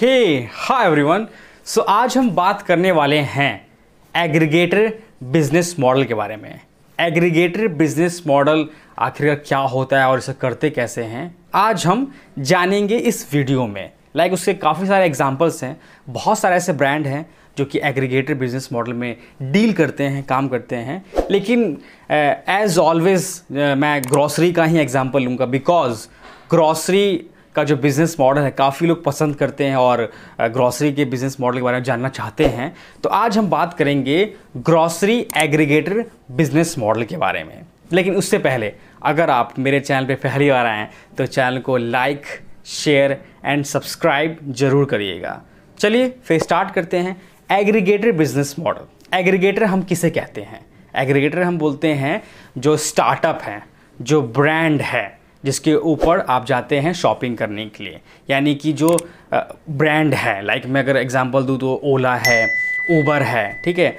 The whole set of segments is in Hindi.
हे हा एवरीवन सो आज हम बात करने वाले हैं एग्रीगेटर बिजनेस मॉडल के बारे में एग्रीगेटर बिजनेस मॉडल आखिरकार क्या होता है और इसे करते कैसे हैं आज हम जानेंगे इस वीडियो में लाइक like उसके काफ़ी सारे एग्जाम्पल्स हैं बहुत सारे ऐसे ब्रांड हैं जो कि एग्रीगेटर बिजनेस मॉडल में डील करते हैं काम करते हैं लेकिन एज ऑलवेज मैं ग्रॉसरी का ही एग्जाम्पल लूँगा बिकॉज ग्रॉसरी का जो बिज़नेस मॉडल है काफ़ी लोग पसंद करते हैं और ग्रॉसरी के बिज़नेस मॉडल के बारे में जानना चाहते हैं तो आज हम बात करेंगे ग्रॉसरी एग्रीगेटर बिज़नेस मॉडल के बारे में लेकिन उससे पहले अगर आप मेरे चैनल पर पहली बार आएँ तो चैनल को लाइक शेयर एंड सब्सक्राइब ज़रूर करिएगा चलिए फिर स्टार्ट करते हैं एग्रीगेटर बिज़नेस मॉडल एग्रीगेटर हम किसे कहते हैं एग्रीगेटर हम बोलते हैं जो स्टार्टअप हैं जो ब्रांड है जिसके ऊपर आप जाते हैं शॉपिंग करने के लिए यानी कि जो ब्रांड है लाइक मैं अगर एग्ज़ाम्पल दूँ तो ओला है ऊबर है ठीक है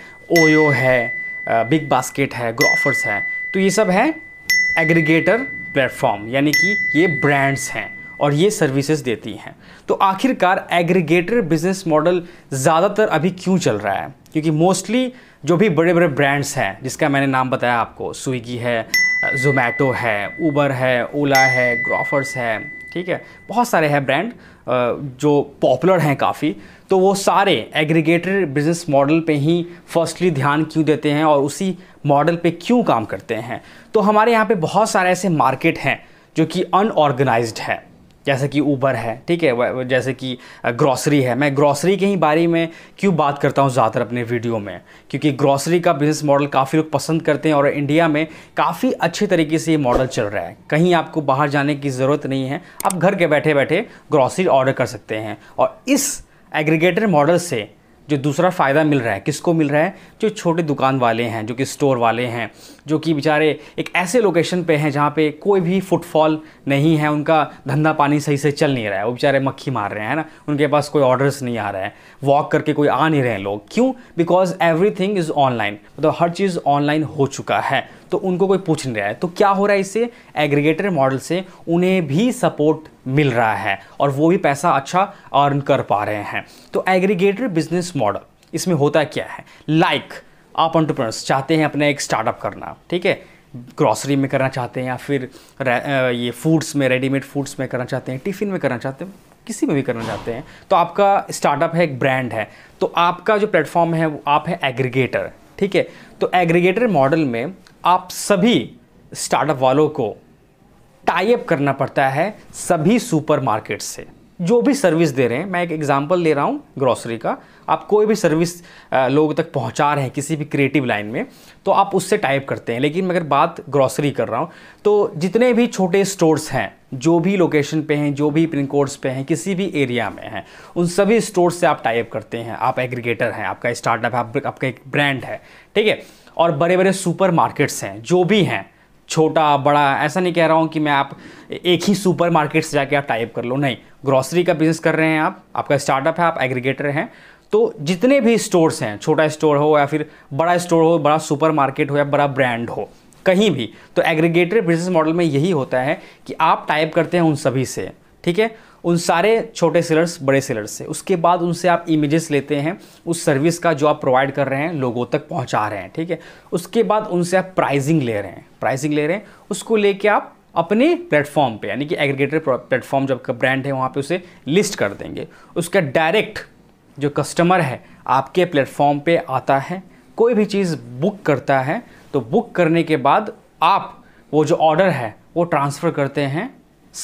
ओयो है बिग बास्केट है ग्रॉफर्स है तो ये सब है एग्रीगेटर प्लेटफॉर्म यानी कि ये ब्रांड्स हैं और ये सर्विसेज देती हैं तो आखिरकार एग्रीगेटर बिजनेस मॉडल ज़्यादातर अभी क्यों चल रहा है क्योंकि मोस्टली जो भी बड़े बड़े ब्रांड्स हैं जिसका मैंने नाम बताया आपको स्विगी है जोमेटो है ऊबर है ओला है ग्रॉफर्स है ठीक है बहुत सारे हैं ब्रांड जो पॉपुलर हैं काफ़ी तो वो सारे एग्रीगेटर बिजनेस मॉडल पे ही फर्स्टली ध्यान क्यों देते हैं और उसी मॉडल पे क्यों काम करते हैं तो हमारे यहाँ पे बहुत सारे ऐसे मार्केट हैं जो कि अनऑर्गेनाइज्ड है जैसे कि ऊबर है ठीक है जैसे कि ग्रॉसरी है मैं ग्रॉसरी के ही बारे में क्यों बात करता हूँ ज़्यादातर अपने वीडियो में क्योंकि ग्रॉसरी का बिज़नेस मॉडल काफ़ी लोग पसंद करते हैं और इंडिया में काफ़ी अच्छे तरीके से ये मॉडल चल रहा है कहीं आपको बाहर जाने की ज़रूरत नहीं है आप घर के बैठे बैठे ग्रॉसरी ऑर्डर कर सकते हैं और इस एग्रीगेटर मॉडल से जो दूसरा फ़ायदा मिल रहा है किसको मिल रहा है जो छोटे दुकान वाले हैं जो कि स्टोर वाले हैं जो कि बेचारे एक ऐसे लोकेशन पे हैं जहाँ पे कोई भी फुटफॉल नहीं है उनका धंधा पानी सही से चल नहीं रहा है वो बेचारे मक्खी मार रहे हैं ना उनके पास कोई ऑर्डर्स नहीं आ रहा है वॉक करके कोई आ नहीं रहे हैं लोग क्यों बिकॉज एवरी इज़ ऑनलाइन मतलब हर चीज़ ऑनलाइन हो चुका है तो उनको कोई पूछ नहीं रहा है तो क्या हो रहा है इससे एग्रीगेटर मॉडल से उन्हें भी सपोर्ट मिल रहा है और वो भी पैसा अच्छा अर्न कर पा रहे हैं तो एग्रीगेटर बिजनेस मॉडल इसमें होता क्या है लाइक like, आप ऑन्टरप्रनर्स चाहते हैं अपना एक स्टार्टअप करना ठीक है ग्रॉसरी में करना चाहते हैं या फिर ये फूड्स में रेडीमेड फूड्स में करना चाहते हैं टिफ़िन में करना चाहते हैं किसी में भी करना चाहते हैं तो आपका स्टार्टअप है एक ब्रांड है तो आपका जो प्लेटफॉर्म है वो आप है एग्रीगेटर ठीक है तो एग्रीगेटर मॉडल में आप सभी स्टार्टअप वालों को टाइप करना पड़ता है सभी सुपरमार्केट से जो भी सर्विस दे रहे हैं मैं एक एग्जांपल ले रहा हूँ ग्रॉसरी का आप कोई भी सर्विस लोगों तक पहुँचा रहे हैं किसी भी क्रिएटिव लाइन में तो आप उससे टाइप करते हैं लेकिन मैं अगर बात ग्रॉसरी कर रहा हूँ तो जितने भी छोटे स्टोर्स हैं जो भी लोकेशन पे हैं जो भी पिन कोड्स पे हैं किसी भी एरिया में हैं उन सभी स्टोर्स से आप टाइप करते हैं आप एग्रीगेटर हैं आपका स्टार्टअप है आप, आपका एक ब्रांड है ठीक है और बड़े बड़े सुपर मार्केट्स हैं जो भी हैं छोटा बड़ा ऐसा नहीं कह रहा हूँ कि मैं आप एक ही सुपर मार्केट से जाके आप टाइप कर लो नहीं ग्रॉसरी का बिज़नेस कर रहे हैं आप आपका स्टार्टअप है आप एग्रीगेटर हैं तो जितने भी स्टोर्स हैं छोटा स्टोर हो या फिर बड़ा स्टोर हो बड़ा सुपर मार्केट हो या बड़ा ब्रांड हो कहीं भी तो एग्रीगेटर बिजनेस मॉडल में यही होता है कि आप टाइप करते हैं उन सभी से ठीक है उन सारे छोटे सेलर्स बड़े सेलर्स से उसके बाद उनसे आप इमेजेस लेते हैं उस सर्विस का जो आप प्रोवाइड कर रहे हैं लोगों तक पहुंचा रहे हैं ठीक है उसके बाद उनसे आप प्राइजिंग ले रहे हैं प्राइजिंग ले रहे हैं उसको लेके आप अपने प्लेटफॉर्म पे यानी कि एग्रीगेटर प्लेटफॉर्म जो आपका ब्रांड है वहाँ पे उसे लिस्ट कर देंगे उसका डायरेक्ट जो कस्टमर है आपके प्लेटफॉर्म पे आता है कोई भी चीज़ बुक करता है तो बुक करने के बाद आप वो जो ऑर्डर है वो ट्रांसफ़र करते हैं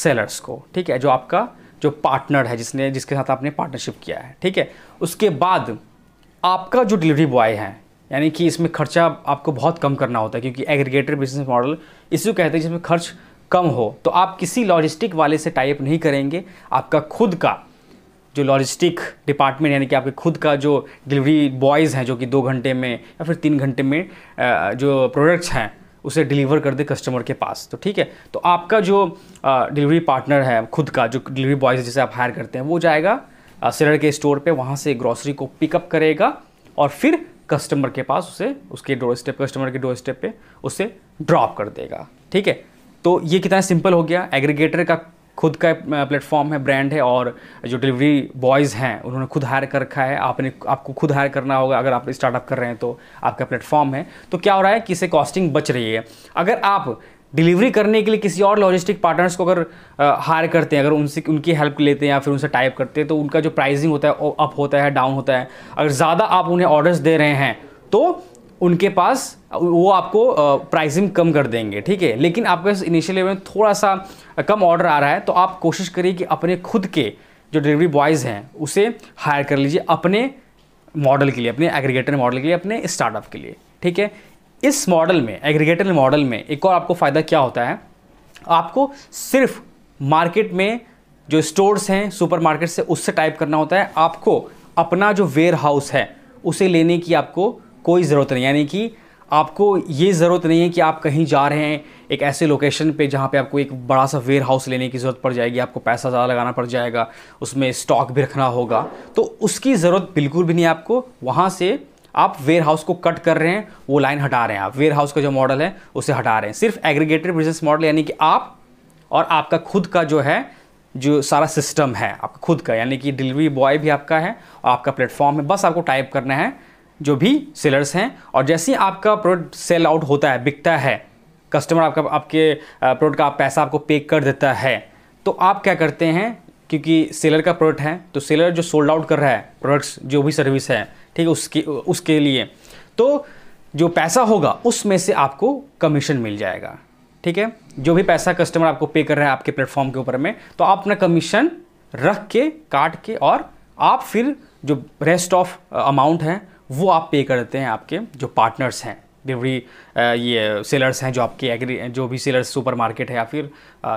सेलर्स को ठीक है जो आपका जो पार्टनर है जिसने जिसके साथ आपने पार्टनरशिप किया है ठीक है उसके बाद आपका जो डिलीवरी बॉय है यानी कि इसमें खर्चा आपको बहुत कम करना होता है क्योंकि एग्रीगेटर बिजनेस मॉडल इसी कहते हैं जिसमें खर्च कम हो तो आप किसी लॉजिस्टिक वाले से टाइप नहीं करेंगे आपका खुद का जो लॉजिस्टिक डिपार्टमेंट यानी कि आपके खुद का जो डिलीवरी बॉयज़ हैं जो कि दो घंटे में या फिर तीन घंटे में जो प्रोडक्ट्स हैं उसे डिलीवर कर दे कस्टमर के पास तो ठीक है तो आपका जो डिलीवरी पार्टनर है खुद का जो डिलीवरी बॉयज जिसे आप हायर करते हैं वो जाएगा सेलर के स्टोर पे वहाँ से ग्रॉसरी को पिकअप करेगा और फिर कस्टमर के पास उसे उसके डोर स्टेप कस्टमर के डोर स्टेप पर उसे ड्रॉप कर देगा ठीक है तो ये कितना सिंपल हो गया एग्रीगेटर का खुद का प्लेटफॉर्म है ब्रांड है और जो डिलीवरी बॉयज़ हैं उन्होंने खुद हायर कर रखा है आपने आपको खुद हायर करना होगा अगर आप स्टार्टअप कर रहे हैं तो आपका प्लेटफॉर्म है तो क्या हो रहा है कि इसे कॉस्टिंग बच रही है अगर आप डिलीवरी करने के लिए किसी और लॉजिस्टिक पार्टनर्स को अगर हायर करते हैं अगर उनसे उनकी हेल्प लेते हैं या फिर उनसे टाइप करते हैं तो उनका जो प्राइसिंग होता है वो अप होता है डाउन होता है अगर ज़्यादा आप उन्हें ऑर्डर्स दे रहे हैं तो उनके पास वो आपको प्राइसिंग कम कर देंगे ठीक है लेकिन आपके पास इनिशियल लेवल में थोड़ा सा कम ऑर्डर आ रहा है तो आप कोशिश करिए कि अपने खुद के जो डिलीवरी बॉयज़ हैं उसे हायर कर लीजिए अपने मॉडल के लिए अपने एग्रीगेटर मॉडल के लिए अपने स्टार्टअप के लिए ठीक है इस मॉडल में एग्रीगेटर मॉडल में एक और आपको फ़ायदा क्या होता है आपको सिर्फ मार्केट में जो स्टोर्स हैं सुपर मार्केट से उससे टाइप करना होता है आपको अपना जो वेयर हाउस है उसे लेने की आपको कोई ज़रूरत नहीं यानी कि आपको ये ज़रूरत नहीं है कि आप कहीं जा रहे हैं एक ऐसे लोकेशन पे जहाँ पे आपको एक बड़ा सा वेयर हाउस लेने की ज़रूरत पड़ जाएगी आपको पैसा ज़्यादा लगाना पड़ जाएगा उसमें स्टॉक भी रखना होगा तो उसकी ज़रूरत बिल्कुल भी नहीं आपको वहाँ से आप वेयर हाउस को कट कर रहे हैं वो लाइन हटा रहे हैं आप वेयर हाउस का जो मॉडल है उसे हटा रहे हैं सिर्फ एग्रीगेटेड बिजनेस मॉडल यानी कि आप और आपका खुद का जो है जो सारा सिस्टम है आपका खुद का यानी कि डिलीवरी बॉय भी आपका है और आपका प्लेटफॉर्म है बस आपको टाइप करना है जो भी सेलर्स हैं और जैसे ही आपका प्रोडक्ट सेल आउट होता है बिकता है कस्टमर आपका आपके प्रोडक्ट का पैसा आपको पे कर देता है तो आप क्या करते हैं क्योंकि सेलर का प्रोडक्ट है तो सेलर जो सोल्ड आउट कर रहा है प्रोडक्ट्स जो भी सर्विस है ठीक है उसके उसके लिए तो जो पैसा होगा उसमें से आपको कमीशन मिल जाएगा ठीक है जो भी पैसा कस्टमर आपको पे कर रहा है आपके प्लेटफॉर्म के ऊपर में तो आप अपना कमीशन रख के काट के और आप फिर जो रेस्ट ऑफ अमाउंट है वो आप पे करते हैं आपके जो पार्टनर्स हैं डिलीवरी ये सेलर्स हैं जो आपके एग्री जो भी सेलर्स मार्केट है या फिर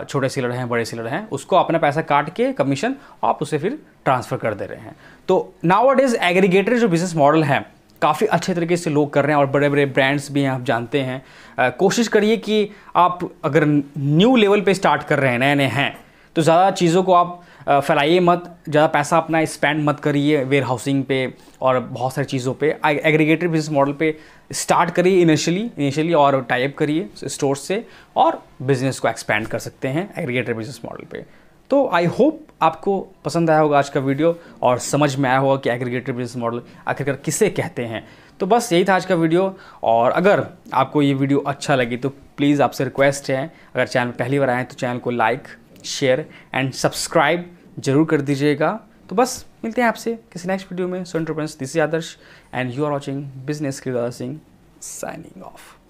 छोटे सेलर हैं बड़े सेलर हैं उसको अपना पैसा काट के कमीशन आप उसे फिर ट्रांसफ़र कर दे रहे हैं तो नाव इज़ एग्रीगेटर जो बिज़नेस मॉडल है काफ़ी अच्छे तरीके से लोग कर रहे हैं और बड़े बड़े ब्रांड्स भी हैं आप जानते हैं आ, कोशिश करिए कि आप अगर न्यू लेवल पे स्टार्ट कर रहे हैं नए नए हैं तो ज़्यादा चीज़ों को आप फैलाइए मत ज़्यादा पैसा अपना स्पेंड मत करिए वेयर हाउसिंग पे और बहुत सारी चीज़ों पे एग्रीगेटेड बिजनेस मॉडल पे स्टार्ट करिए इनिशियली इनिशियली और टाइप करिए स्टोर से और बिज़नेस को एक्सपेंड कर सकते हैं एग्रीगेटेड बिजनेस मॉडल पे तो आई होप आपको पसंद आया होगा आज का वीडियो और समझ में आया होगा कि एग्रीगेटेड बिजनेस मॉडल आखिरकार किसे कहते हैं तो बस यही था आज का वीडियो और अगर आपको ये वीडियो अच्छा लगे तो प्लीज़ आपसे रिक्वेस्ट है अगर चैनल पहली बार आएँ तो चैनल को लाइक शेयर एंड सब्सक्राइब जरूर कर दीजिएगा तो बस मिलते हैं आपसे किसी नेक्स्ट वीडियो में so entrepreneurs this Adarsh and you are watching business किरदार सिंह साइनिंग ऑफ